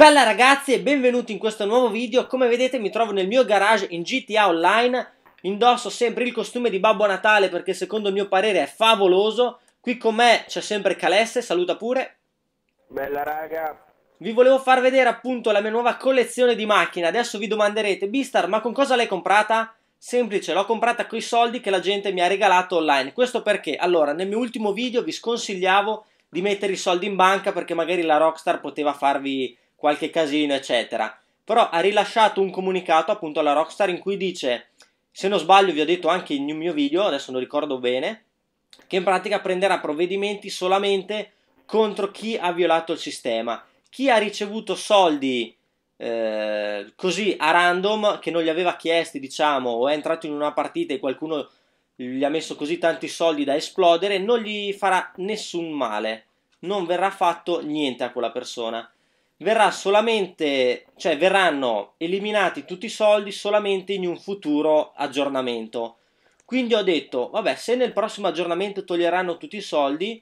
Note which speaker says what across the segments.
Speaker 1: Bella ragazzi e benvenuti in questo nuovo video, come vedete mi trovo nel mio garage in GTA Online, indosso sempre il costume di Babbo Natale perché secondo il mio parere è favoloso, qui con me c'è sempre Calesse, saluta pure. Bella raga. Vi volevo far vedere appunto la mia nuova collezione di macchine, adesso vi domanderete, Bistar ma con cosa l'hai comprata? Semplice, l'ho comprata con i soldi che la gente mi ha regalato online, questo perché? Allora, nel mio ultimo video vi sconsigliavo di mettere i soldi in banca perché magari la Rockstar poteva farvi qualche casino, eccetera. Però ha rilasciato un comunicato appunto alla Rockstar in cui dice, se non sbaglio vi ho detto anche in un mio video, adesso non ricordo bene, che in pratica prenderà provvedimenti solamente contro chi ha violato il sistema, chi ha ricevuto soldi eh, così a random che non gli aveva chiesti, diciamo, o è entrato in una partita e qualcuno gli ha messo così tanti soldi da esplodere, non gli farà nessun male, non verrà fatto niente a quella persona verrà solamente, cioè verranno eliminati tutti i soldi solamente in un futuro aggiornamento. Quindi ho detto, vabbè, se nel prossimo aggiornamento toglieranno tutti i soldi,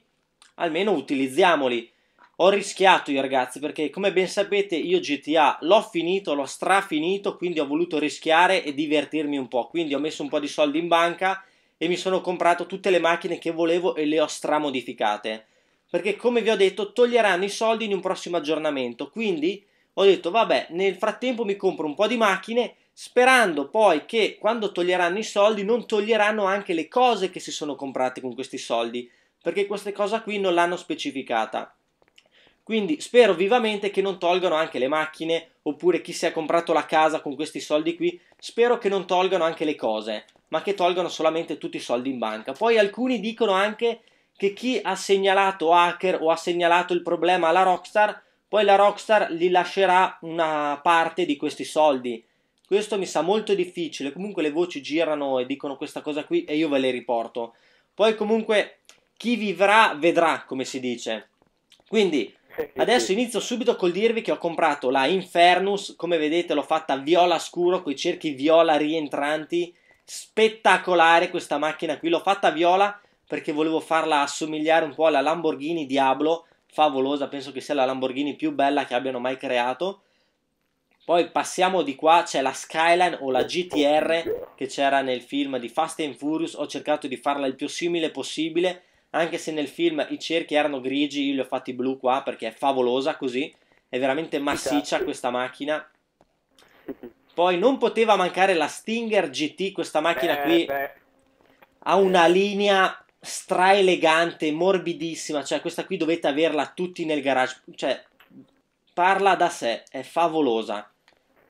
Speaker 1: almeno utilizziamoli. Ho rischiato io ragazzi perché come ben sapete io GTA l'ho finito, l'ho strafinito, quindi ho voluto rischiare e divertirmi un po'. Quindi ho messo un po' di soldi in banca e mi sono comprato tutte le macchine che volevo e le ho stramodificate perché come vi ho detto toglieranno i soldi in un prossimo aggiornamento, quindi ho detto vabbè nel frattempo mi compro un po' di macchine sperando poi che quando toglieranno i soldi non toglieranno anche le cose che si sono comprate con questi soldi, perché queste cose qui non l'hanno specificata. Quindi spero vivamente che non tolgano anche le macchine, oppure chi si è comprato la casa con questi soldi qui, spero che non tolgano anche le cose, ma che tolgano solamente tutti i soldi in banca. Poi alcuni dicono anche che chi ha segnalato hacker o ha segnalato il problema alla Rockstar, poi la Rockstar gli lascerà una parte di questi soldi. Questo mi sa molto difficile, comunque le voci girano e dicono questa cosa qui e io ve le riporto. Poi comunque chi vivrà vedrà, come si dice. Quindi adesso inizio subito col dirvi che ho comprato la Infernus, come vedete l'ho fatta viola scuro con i cerchi viola rientranti, spettacolare questa macchina qui, l'ho fatta viola perché volevo farla assomigliare un po' alla Lamborghini Diablo, favolosa, penso che sia la Lamborghini più bella che abbiano mai creato. Poi passiamo di qua, c'è la Skyline o la GTR che c'era nel film di Fast and Furious, ho cercato di farla il più simile possibile, anche se nel film i cerchi erano grigi, io li ho fatti blu qua perché è favolosa così, è veramente massiccia esatto. questa macchina. Poi non poteva mancare la Stinger GT, questa macchina eh, qui ha una eh. linea straelegante, morbidissima, cioè questa qui dovete averla tutti nel garage, cioè parla da sé, è favolosa.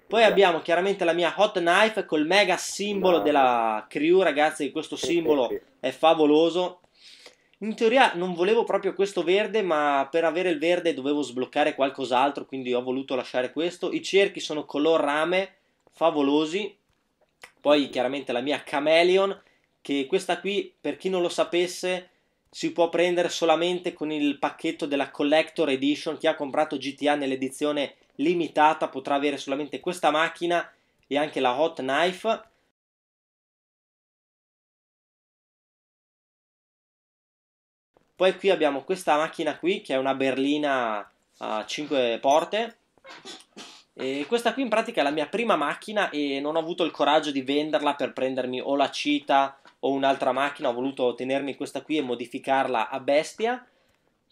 Speaker 1: Poi abbiamo chiaramente la mia hot knife col mega simbolo della crew, ragazzi, questo simbolo è favoloso. In teoria non volevo proprio questo verde, ma per avere il verde dovevo sbloccare qualcos'altro, quindi ho voluto lasciare questo. I cerchi sono color rame, favolosi. Poi chiaramente la mia chameleon, che questa qui, per chi non lo sapesse, si può prendere solamente con il pacchetto della Collector Edition. Chi ha comprato GTA nell'edizione limitata potrà avere solamente questa macchina e anche la Hot Knife. Poi qui abbiamo questa macchina qui che è una berlina a 5 porte. E questa qui in pratica è la mia prima macchina e non ho avuto il coraggio di venderla per prendermi o la Cita ho un'altra macchina, ho voluto tenermi questa qui e modificarla a bestia.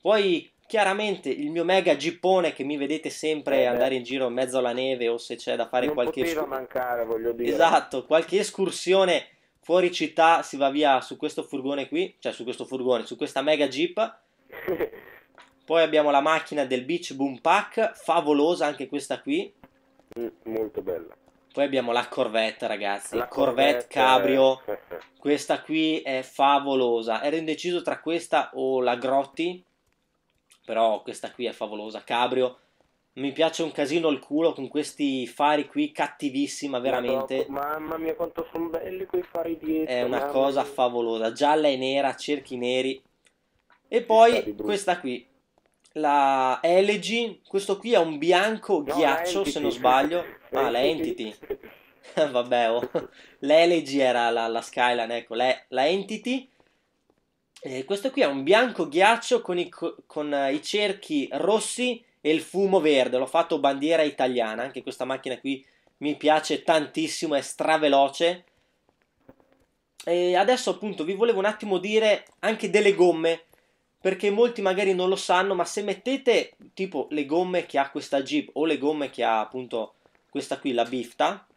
Speaker 1: Poi chiaramente il mio mega gippone che mi vedete sempre eh, andare in giro in mezzo alla neve o se c'è da fare qualche escursione. mancare, voglio dire. Esatto, qualche escursione fuori città si va via su questo furgone qui, cioè su questo furgone, su questa mega jeep. Poi abbiamo la macchina del Beach Boom Pack, favolosa anche questa qui. Mm, molto bella. Poi abbiamo la Corvette, ragazzi. La Corvette, Corvette Cabrio. questa qui è favolosa. Ero indeciso tra questa o la Grotti. Però questa qui è favolosa. Cabrio. Mi piace un casino il culo con questi fari qui, cattivissima, veramente. mamma mia, quanto sono belli quei fari dietro. È una cosa mia. favolosa. Gialla e nera, cerchi neri. E poi questa qui, la Elegy. Questo qui è un bianco no, ghiaccio, se non sbaglio. Ah, eh, la Entity. Vabbè, oh. l'Elegy era la, la Skyline, ecco, la, la Entity. Eh, questo qui è un bianco ghiaccio con i, con eh, i, cerchi rossi e il fumo verde. L'ho fatto bandiera italiana. Anche questa macchina qui mi piace tantissimo, è straveloce. E adesso appunto vi volevo un attimo dire anche delle gomme, perché molti magari non lo sanno, ma se mettete tipo le gomme che ha questa Jeep o le gomme che ha appunto questa qui la bifta,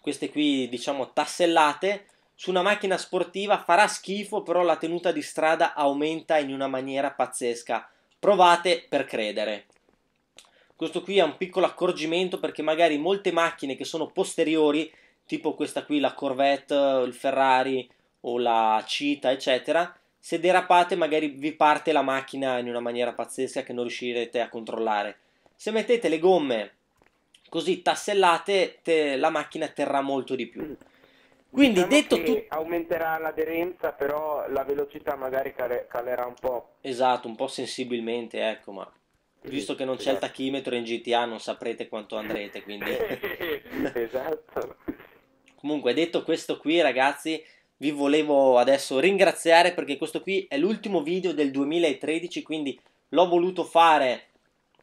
Speaker 1: queste qui diciamo tassellate, su una macchina sportiva farà schifo, però la tenuta di strada aumenta in una maniera pazzesca. Provate per credere. Questo qui è un piccolo accorgimento perché magari molte macchine che sono posteriori, tipo questa qui, la Corvette, il Ferrari o la Cita, eccetera, se derapate magari vi parte la macchina in una maniera pazzesca che non riuscirete a controllare. Se mettete le gomme così tassellate te, la macchina terrà molto di più. Mm. Quindi diciamo detto tu... aumenterà l'aderenza, però la velocità magari cale- calerà un po'. Esatto, un po' sensibilmente, ecco, ma visto che non c'è il esatto. tachimetro in GTA non saprete quanto andrete, quindi... esatto. Comunque, detto questo qui, ragazzi, vi volevo adesso ringraziare perché questo qui è l'ultimo video del 2013, quindi l'ho voluto fare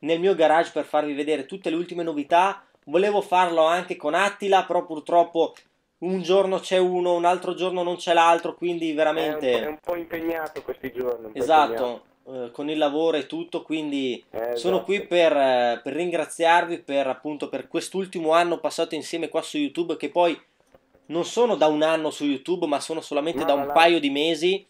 Speaker 1: nel mio garage per farvi vedere tutte le ultime novità. Volevo farlo anche con Attila, però purtroppo un giorno c'è uno, un altro giorno non c'è l'altro, quindi veramente... È un, è un, po' impegnato questi giorni. Esatto, eh, con il lavoro e tutto, quindi eh, esatto. sono qui per, eh, per, ringraziarvi per appunto per quest'ultimo anno passato insieme qua su YouTube, che poi non sono da un anno su YouTube, ma sono solamente no, da un no, paio di mesi.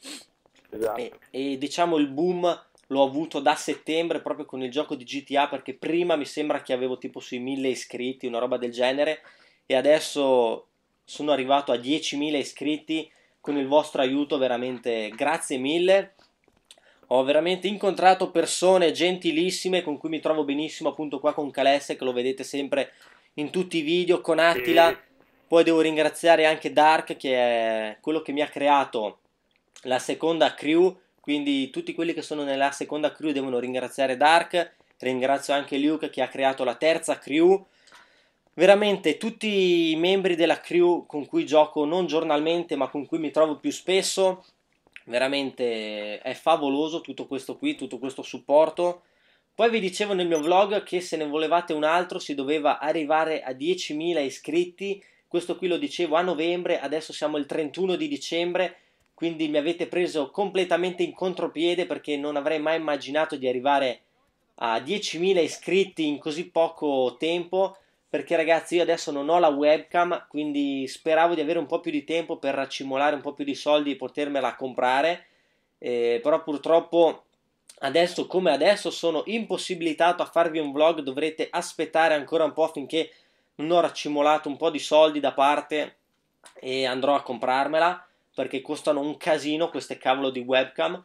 Speaker 1: Esatto. E, e diciamo il boom l'ho avuto da settembre proprio con il gioco di GTA perché prima mi sembra che avevo tipo sui 1000 iscritti, una roba del genere e adesso sono arrivato a 10.000 iscritti con il vostro aiuto, veramente grazie mille. Ho veramente incontrato persone gentilissime con cui mi trovo benissimo appunto qua con Calesse che lo vedete sempre in tutti i video con Attila. Poi devo ringraziare anche Dark che è quello che mi ha creato la seconda crew quindi tutti quelli che sono nella seconda crew devono ringraziare Dark, ringrazio anche Luke che ha creato la terza crew. Veramente tutti i membri della crew con cui gioco non giornalmente ma con cui mi trovo più spesso, veramente è favoloso tutto questo qui, tutto questo supporto. Poi vi dicevo nel mio vlog che se ne volevate un altro si doveva arrivare a 10.000 iscritti, questo qui lo dicevo a novembre, adesso siamo il 31 di dicembre, quindi mi avete preso completamente in contropiede perché non avrei mai immaginato di arrivare a 10.000 iscritti in così poco tempo perché ragazzi io adesso non ho la webcam quindi speravo di avere un po' più di tempo per raccimolare un po' più di soldi e potermela comprare eh, però purtroppo adesso come adesso sono impossibilitato a farvi un vlog dovrete aspettare ancora un po' finché non ho raccimolato un po' di soldi da parte e andrò a comprarmela perché costano un casino queste cavolo di webcam.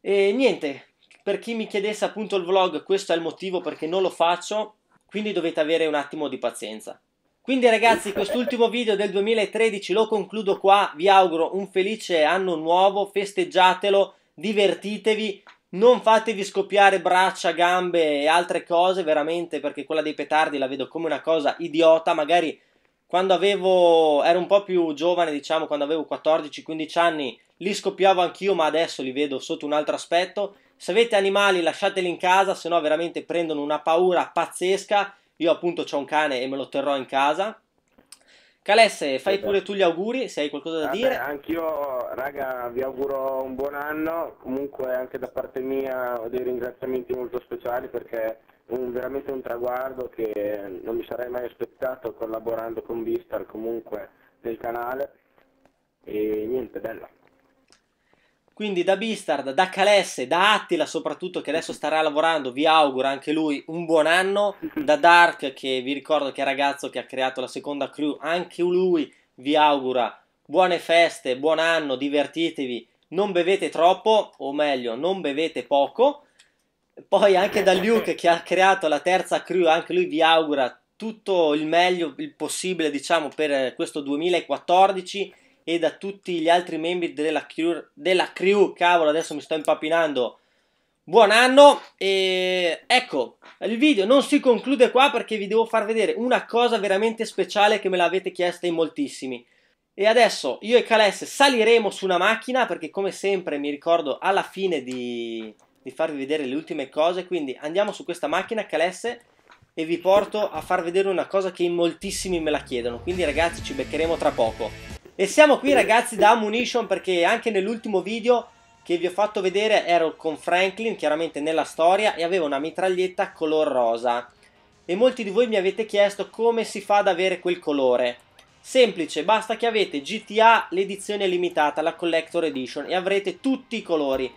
Speaker 1: E niente, per chi mi chiedesse appunto il vlog, questo è il motivo perché non lo faccio, quindi dovete avere un attimo di pazienza. Quindi ragazzi, quest'ultimo video del 2013 lo concludo qua, vi auguro un felice anno nuovo, festeggiatelo, divertitevi, non fatevi scoppiare braccia, gambe e altre cose, veramente, perché quella dei petardi la vedo come una cosa idiota, magari quando avevo, ero un po' più giovane, diciamo, quando avevo 14-15 anni, li scoppiavo anch'io, ma adesso li vedo sotto un altro aspetto. Se avete animali, lasciateli in casa, se no veramente prendono una paura pazzesca. Io appunto ho un cane e me lo terrò in casa. Calesse, fai Vabbè. pure tu gli auguri, se hai qualcosa da Vabbè, dire. Anch'io, raga, vi auguro un buon anno. Comunque, anche da parte mia, ho dei ringraziamenti molto speciali perché un, veramente un traguardo che non mi sarei mai aspettato collaborando con Vistar comunque nel canale e niente, bella. Quindi da Bistard, da Calesse, da Attila soprattutto che adesso starà lavorando, vi auguro anche lui un buon anno, da Dark che vi ricordo che è il ragazzo che ha creato la seconda crew, anche lui vi augura buone feste, buon anno, divertitevi, non bevete troppo o meglio non bevete poco poi anche eh. da Luke che ha creato la terza crew, anche lui vi augura tutto il meglio il possibile diciamo per questo 2014 e da tutti gli altri membri della crew, della crew cavolo adesso mi sto impapinando. buon anno e ecco il video non si conclude qua perché vi devo far vedere una cosa veramente speciale che me l'avete chiesta in moltissimi e adesso io e Calesse saliremo su una macchina perché come sempre mi ricordo alla fine di di farvi vedere le ultime cose, quindi andiamo su questa macchina Calesse e vi porto a far vedere una cosa che in moltissimi me la chiedono, quindi ragazzi ci beccheremo tra poco. E siamo qui ragazzi da Ammunition perché anche nell'ultimo video che vi ho fatto vedere ero con Franklin, chiaramente nella storia, e avevo una mitraglietta color rosa. E molti di voi mi avete chiesto come si fa ad avere quel colore. Semplice, basta che avete GTA l'edizione limitata, la Collector Edition, e avrete tutti i colori.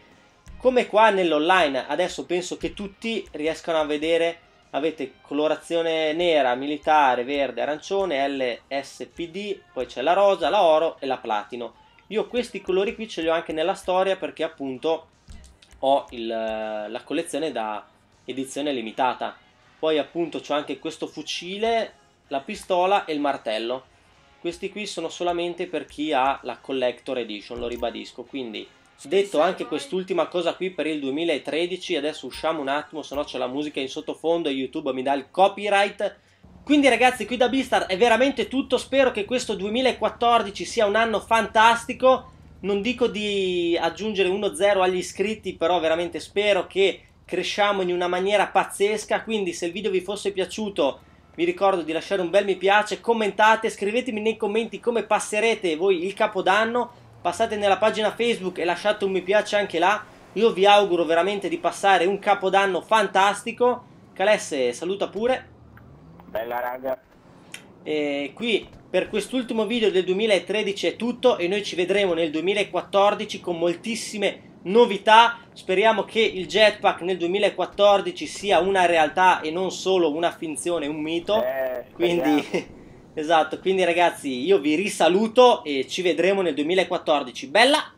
Speaker 1: Come qua nell'online, adesso penso che tutti riescano a vedere, avete colorazione nera, militare, verde, arancione, LSPD, poi c'è la rosa, la oro e la platino. Io questi colori qui ce li ho anche nella storia perché appunto ho il, la collezione da edizione limitata. Poi appunto c'ho anche questo fucile, la pistola e il martello. Questi qui sono solamente per chi ha la Collector Edition, lo ribadisco, quindi detto anche quest'ultima cosa qui per il 2013 adesso usciamo un attimo se no c'è la musica in sottofondo e youtube mi dà il copyright quindi ragazzi qui da Beastar è veramente tutto spero che questo 2014 sia un anno fantastico non dico di aggiungere 1-0 agli iscritti però veramente spero che cresciamo in una maniera pazzesca quindi se il video vi fosse piaciuto vi ricordo di lasciare un bel mi piace commentate scrivetemi nei commenti come passerete voi il capodanno passate nella pagina Facebook e lasciate un mi piace anche là. Io vi auguro veramente di passare un capodanno fantastico. Calesse, saluta pure. Bella raga. E qui per quest'ultimo video del 2013 è tutto e noi ci vedremo nel 2014 con moltissime novità. Speriamo che il jetpack nel 2014 sia una realtà e non solo una finzione, un mito. Eh, Quindi Esatto, quindi ragazzi io vi risaluto e ci vedremo nel 2014. Bella!